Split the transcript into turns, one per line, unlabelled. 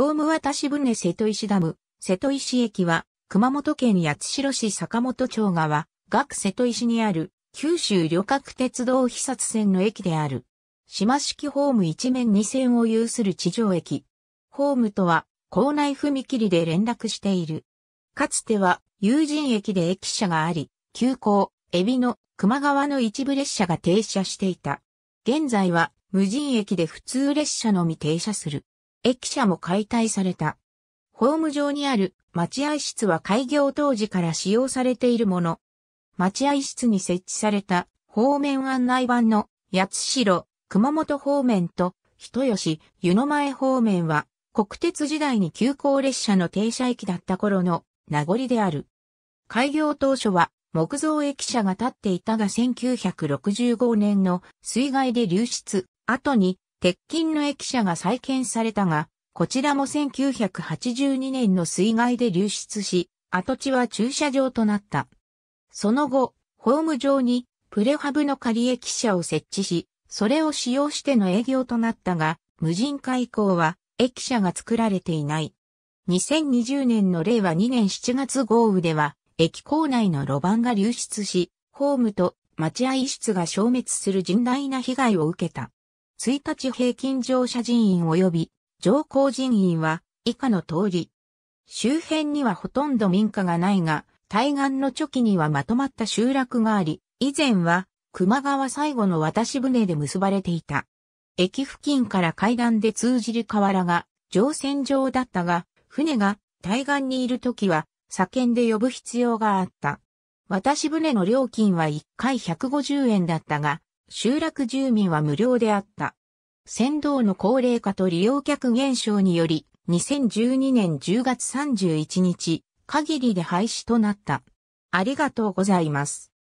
大武渡船瀬戸石ダム、瀬戸石駅は、熊本県八代市坂本町川、学瀬戸石にある、九州旅客鉄道被殺線の駅である。島式ホーム一面二線を有する地上駅。ホームとは、校内踏切で連絡している。かつては、友人駅で駅舎があり、急行、エビの、熊川の一部列車が停車していた。現在は、無人駅で普通列車のみ停車する。駅舎も解体された。ホーム上にある待合室は開業当時から使用されているもの。待合室に設置された方面案内板の八代、熊本方面と人吉、湯の前方面は国鉄時代に急行列車の停車駅だった頃の名残である。開業当初は木造駅舎が建っていたが1965年の水害で流出、後に鉄筋の駅舎が再建されたが、こちらも1982年の水害で流出し、跡地は駐車場となった。その後、ホーム上にプレハブの仮駅舎を設置し、それを使用しての営業となったが、無人化以降は駅舎が作られていない。2020年の令和2年7月豪雨では、駅構内の路盤が流出し、ホームと待合室が消滅する甚大な被害を受けた。1日平均乗車人員及び乗降人員は以下の通り。周辺にはほとんど民家がないが、対岸の貯期にはまとまった集落があり、以前は熊川最後の渡し船で結ばれていた。駅付近から階段で通じる河原が乗船場だったが、船が対岸にいる時は叫んで呼ぶ必要があった。渡し船の料金は1回150円だったが、集落住民は無料であった。船頭の高齢化と利用客減少により、2012年10月31日、限りで廃止となった。ありがとうございます。